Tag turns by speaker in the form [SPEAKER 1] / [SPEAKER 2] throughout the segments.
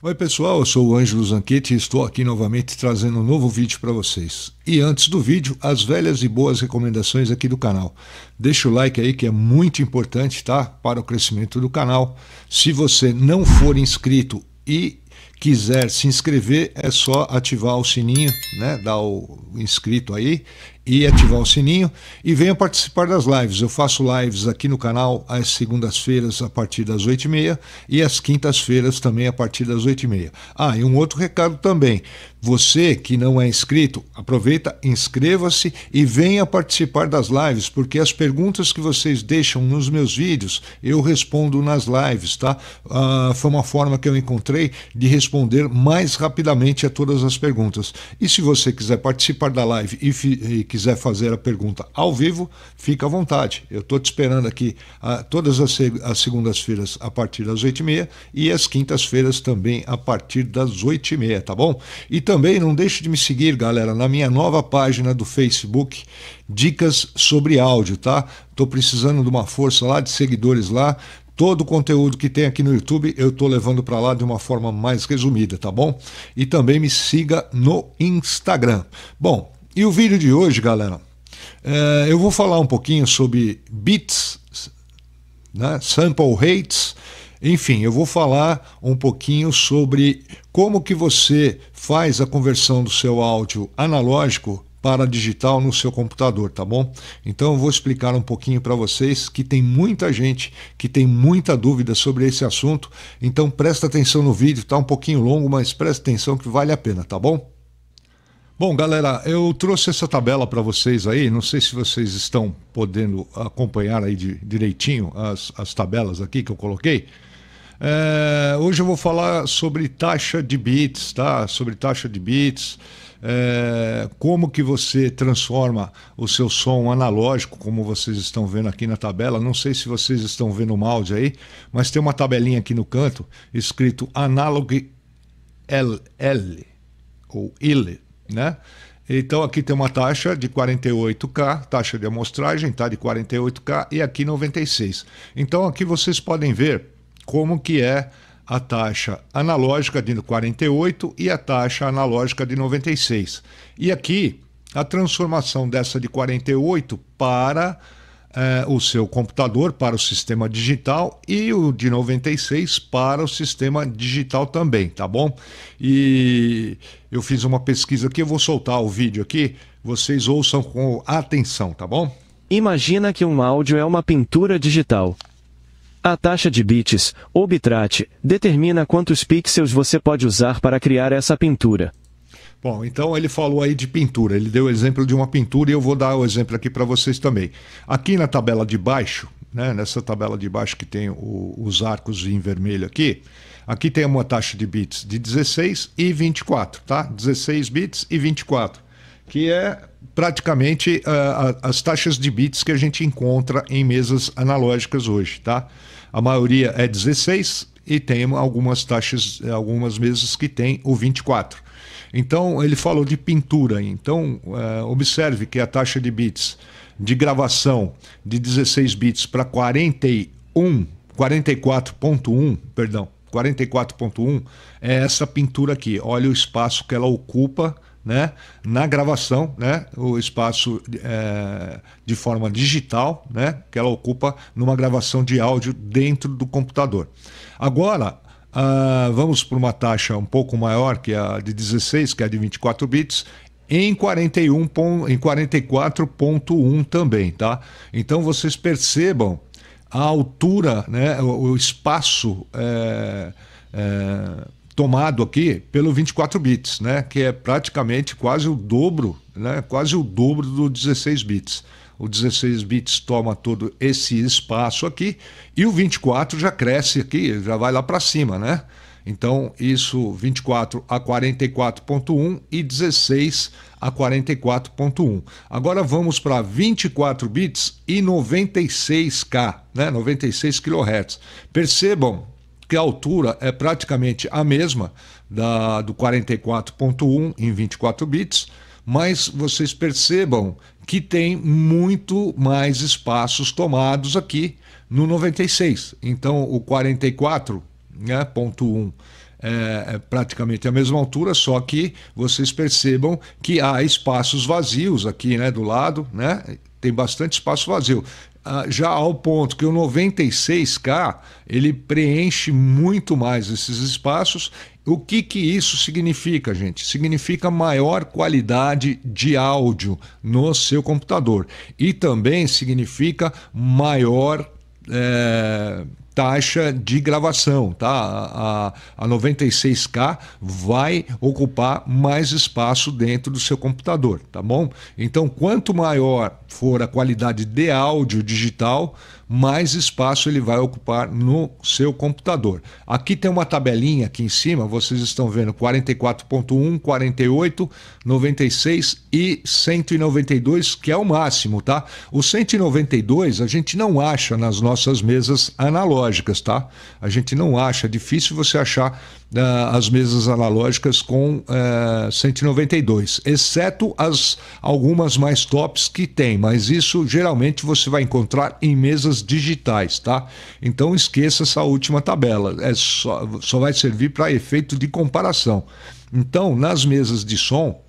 [SPEAKER 1] Oi pessoal, eu sou o Ângelo Zanquete e estou aqui novamente trazendo um novo vídeo para vocês. E antes do vídeo, as velhas e boas recomendações aqui do canal. Deixa o like aí que é muito importante tá? para o crescimento do canal. Se você não for inscrito e quiser se inscrever, é só ativar o sininho, né? Dar o inscrito aí e ativar o sininho e venha participar das lives. Eu faço lives aqui no canal às segundas-feiras a partir das oito e meia e às quintas-feiras também a partir das oito e meia. Ah, e um outro recado também. Você que não é inscrito, aproveita, inscreva-se e venha participar das lives, porque as perguntas que vocês deixam nos meus vídeos eu respondo nas lives, tá? Ah, foi uma forma que eu encontrei de responder responder mais rapidamente a todas as perguntas. E se você quiser participar da live e, e quiser fazer a pergunta ao vivo, fica à vontade. Eu estou te esperando aqui a, ah, todas as, as segundas-feiras a partir das 8 e meia e as quintas-feiras também a partir das 8 e meia tá bom? E também não deixe de me seguir, galera, na minha nova página do Facebook, Dicas sobre Áudio, tá? Estou precisando de uma força lá, de seguidores lá. Todo o conteúdo que tem aqui no YouTube eu estou levando para lá de uma forma mais resumida, tá bom? E também me siga no Instagram. Bom, e o vídeo de hoje, galera, é, eu vou falar um pouquinho sobre bits, né, sample rates, enfim, eu vou falar um pouquinho sobre como que você faz a conversão do seu áudio analógico para digital no seu computador, tá bom? Então eu vou explicar um pouquinho para vocês que tem muita gente que tem muita dúvida sobre esse assunto, então presta atenção no vídeo, tá um pouquinho longo, mas presta atenção que vale a pena, tá bom? Bom, galera, eu trouxe essa tabela para vocês aí. Não sei se vocês estão podendo acompanhar aí de, direitinho as, as tabelas aqui que eu coloquei. É, hoje eu vou falar sobre taxa de bits, tá? Sobre taxa de bits é, como que você transforma o seu som analógico, como vocês estão vendo aqui na tabela. Não sei se vocês estão vendo o áudio aí, mas tem uma tabelinha aqui no canto escrito Analog ll ou IL, né? Então aqui tem uma taxa de 48K, taxa de amostragem tá de 48K e aqui 96. Então aqui vocês podem ver como que é a taxa analógica de 48 e a taxa analógica de 96. E aqui a transformação dessa de 48 para eh, o seu computador, para o sistema digital e o de 96 para o sistema digital também, tá bom? E eu fiz uma pesquisa aqui, eu vou soltar o vídeo aqui, vocês ouçam com atenção, tá bom? Imagina que um áudio é uma pintura digital.
[SPEAKER 2] A taxa de bits, ou bitrate, determina quantos pixels você pode usar para criar essa pintura.
[SPEAKER 1] Bom, então ele falou aí de pintura, ele deu o exemplo de uma pintura e eu vou dar o exemplo aqui para vocês também. Aqui na tabela de baixo, né, nessa tabela de baixo que tem o, os arcos em vermelho aqui, aqui tem uma taxa de bits de 16 e 24, tá? 16 bits e 24 que é praticamente uh, as taxas de bits que a gente encontra em mesas analógicas hoje, tá? A maioria é 16 e tem algumas taxas, algumas mesas que tem o 24. Então ele falou de pintura. Então uh, observe que a taxa de bits de gravação de 16 bits para 41, 44.1, perdão, 44.1 é essa pintura aqui. Olha o espaço que ela ocupa né, na gravação, né, o espaço é, de forma digital, né, que ela ocupa numa gravação de áudio dentro do computador. Agora, ah, vamos para uma taxa um pouco maior, que é a de 16, que é a de 24 bits, em 41 em 44.1 também, tá? Então vocês percebam a altura, né, o, o espaço é, é, tomado aqui pelo 24 bits, né? Que é praticamente quase o dobro, né? Quase o dobro do 16 bits. O 16 bits toma todo esse espaço aqui e o 24 já cresce aqui, já vai lá para cima, né? Então, isso 24 a 44.1 e 16 a 44.1. Agora vamos para 24 bits e 96K, né? 96 kHz. Percebam porque a altura é praticamente a mesma da, do 44.1 em 24 bits, mas vocês percebam que tem muito mais espaços tomados aqui no 96. Então o 44.1 né, é, é praticamente a mesma altura, só que vocês percebam que há espaços vazios aqui né, do lado, né? tem bastante espaço vazio. Ah, já ao ponto que o 96K ele preenche muito mais esses espaços. O que, que isso significa, gente? Significa maior qualidade de áudio no seu computador e também significa maior é, taxa de gravação, tá? A, a, a 96K vai ocupar mais espaço dentro do seu computador, tá bom? Então, quanto maior for a qualidade de áudio digital, mais espaço ele vai ocupar no seu computador. Aqui tem uma tabelinha aqui em cima, vocês estão vendo 44.1, 48, 96 e 192, que é o máximo, tá? O 192 a gente não acha nas nossas mesas analógicas analógicas, tá? A gente não acha, é difícil você achar uh, as mesas analógicas com uh, eh, 192, exceto as algumas mais tops que tem, mas isso geralmente você vai encontrar em mesas digitais, tá? Então esqueça essa última tabela, é só, só vai servir para efeito de comparação. Então, nas mesas de som,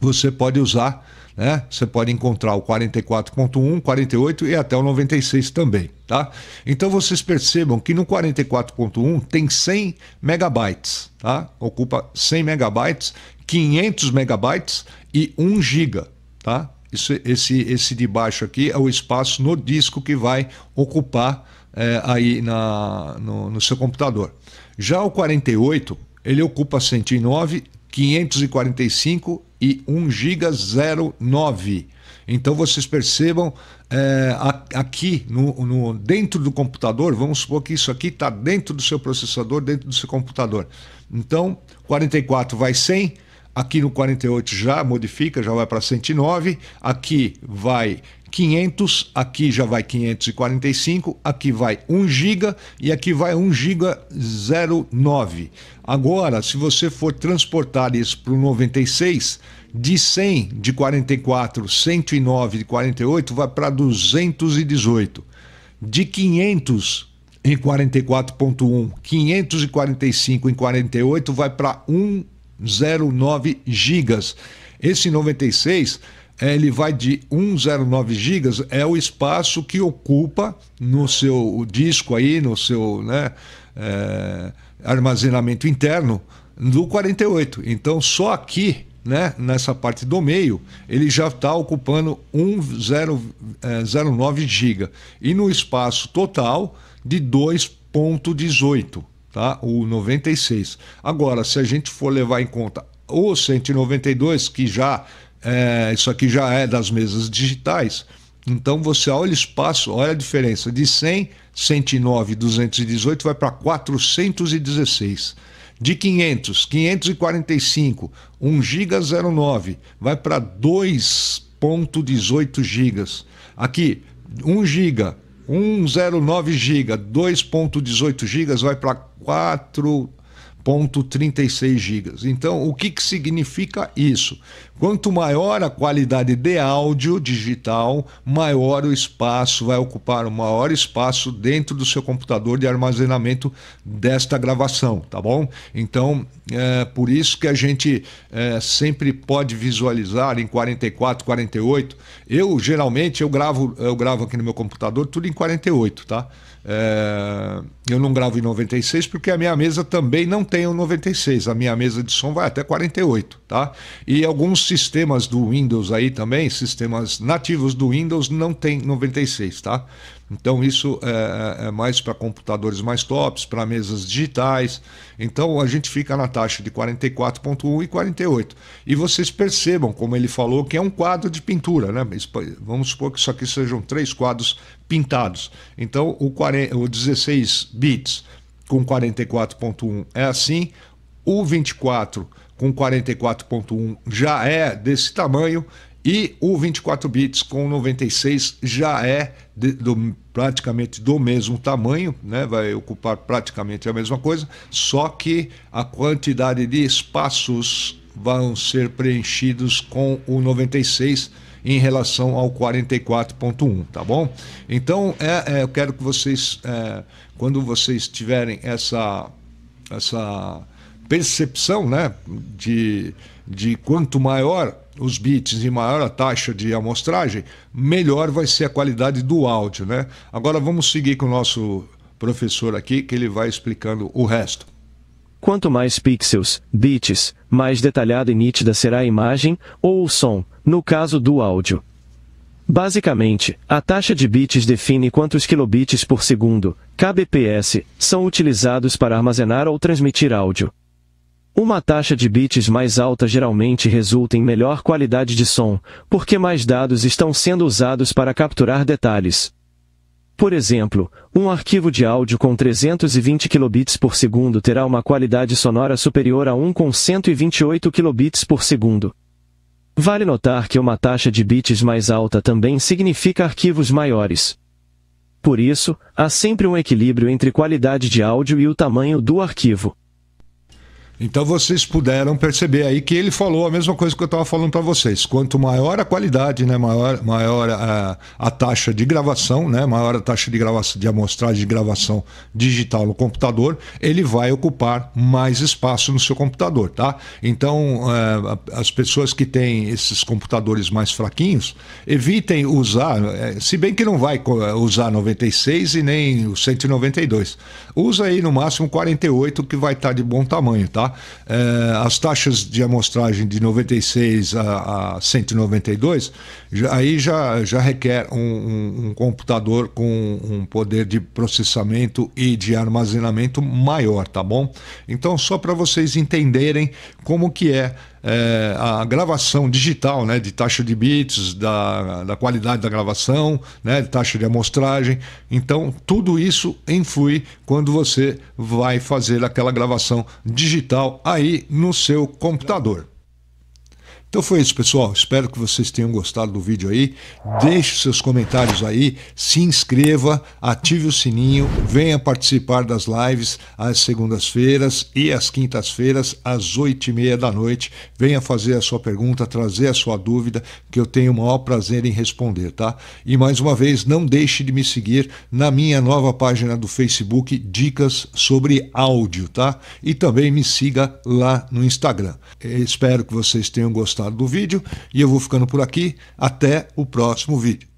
[SPEAKER 1] você pode usar né? Você pode encontrar o 44.1, 48 e até o 96 também, tá? Então vocês percebam que no 44.1 tem 100 megabytes, tá? Ocupa 100 megabytes, 500 megabytes e 1 giga, tá? Isso, esse, esse de baixo aqui é o espaço no disco que vai ocupar é, aí na, no, no seu computador. Já o 48, ele ocupa 109, 545 e 1 GB 09. Então vocês percebam é, aqui no, no, dentro do computador, vamos supor que isso aqui está dentro do seu processador, dentro do seu computador. Então 44 vai 100, aqui no 48 já modifica, já vai para 109, aqui vai 500, aqui já vai 545, aqui vai 1 GB e aqui vai 1 GB 09. Agora, se você for transportar isso para o 96, de 100 de 44, 109 de 48 vai para 218. De 500 em 44.1, 545 em 48 vai para 109 GB. Esse 96 ele vai de 109 GB, é o espaço que ocupa no seu disco aí, no seu né, é, armazenamento interno do 48. Então só aqui, né, nessa parte do meio, ele já está ocupando 1,09 eh, GB. E no espaço total de 2,18. Tá? O 96. Agora, se a gente for levar em conta o 192, que já é, isso aqui já é das mesas digitais. Então você olha o espaço, olha a diferença. De 100, 109, 218 vai para 416. De 500, 545, 1 GB 09 vai para 2.18 GB. Aqui, 1 GB, 109 GB, 2.18 GB vai para 4 1.36 GB. Então, o que, que significa isso? Quanto maior a qualidade de áudio digital, maior o espaço, vai ocupar o maior espaço dentro do seu computador de armazenamento desta gravação, tá bom? Então, é por isso que a gente é, sempre pode visualizar em 44, 48. Eu, geralmente, eu gravo, eu gravo aqui no meu computador tudo em 48, tá? É, eu não gravo em 96 porque a minha mesa também não tem o 96. A minha mesa de som vai até 48, tá? E alguns sistemas do Windows aí também, sistemas nativos do Windows, não tem 96, tá? Então isso é, é, é mais para computadores mais tops, para mesas digitais. Então a gente fica na taxa de 44.1 e 48. E vocês percebam, como ele falou, que é um quadro de pintura, né? Vamos supor que isso aqui sejam três quadros pintados. Então, o, 40, o 16 bits com 44.1 é assim, o 24 com 44.1 já é desse tamanho e o 24 bits com 96 já é de, do, praticamente do mesmo tamanho, né? vai ocupar praticamente a mesma coisa, só que a quantidade de espaços vão ser preenchidos com o 96 em relação ao 44.1, tá bom? Então, é, é, eu quero que vocês, é, quando vocês tiverem essa, essa percepção né, de, de quanto maior os bits e maior a taxa de amostragem, melhor vai ser a qualidade do áudio. Né? Agora vamos seguir com o nosso professor aqui, que ele vai explicando o resto. Quanto mais pixels,
[SPEAKER 2] bits, mais detalhada e nítida será a imagem ou o som, no caso do áudio. Basicamente, a taxa de bits define quantos kilobits por segundo, kbps, são utilizados para armazenar ou transmitir áudio. Uma taxa de bits mais alta geralmente resulta em melhor qualidade de som, porque mais dados estão sendo usados para capturar detalhes. Por exemplo, um arquivo de áudio com 320 kilobits por segundo terá uma qualidade sonora superior a um com 128 kilobits por segundo. Vale notar que uma taxa de bits mais alta também significa arquivos maiores. Por isso, há sempre um equilíbrio entre qualidade de áudio e o tamanho do arquivo. Então
[SPEAKER 1] vocês puderam perceber aí que ele falou a mesma coisa que eu estava falando para vocês. Quanto maior a qualidade, né, maior, maior a, a, taxa de gravação, né, maior a taxa de gravação de amostragem de gravação digital no computador, ele vai ocupar mais espaço no seu computador, tá? Então é, as pessoas que têm esses computadores mais fraquinhos evitem usar, eh, se bem que não vai eh, usar 96 e nem o 192, usa aí no máximo 48 que vai estar tá de bom tamanho, tá? Eh, as taxas de amostragem de 96 a, a 192, já, aí já, já requer um, um, um, computador com um poder de processamento e de armazenamento maior, tá bom? Então, só para vocês entenderem como que é é, a gravação digital, né, de taxa de bits, da, da qualidade da gravação, né, de taxa de amostragem. Então, tudo isso influi quando você vai fazer aquela gravação digital aí no seu computador. Então foi isso, pessoal. Espero que vocês tenham gostado do vídeo aí. Deixe seus comentários aí, se inscreva, ative o sininho, venha participar das lives às segundas-feiras e às quintas-feiras, às oito e meia da noite. Venha fazer a sua pergunta, trazer a sua dúvida, que eu tenho o maior prazer em responder, tá? E mais uma vez, não deixe de me seguir na minha nova página do Facebook, Dicas sobre Áudio, tá? E também me siga lá no Instagram. Espero que vocês tenham gostado gostado do vídeo e eu vou ficando por aqui. Até o próximo vídeo.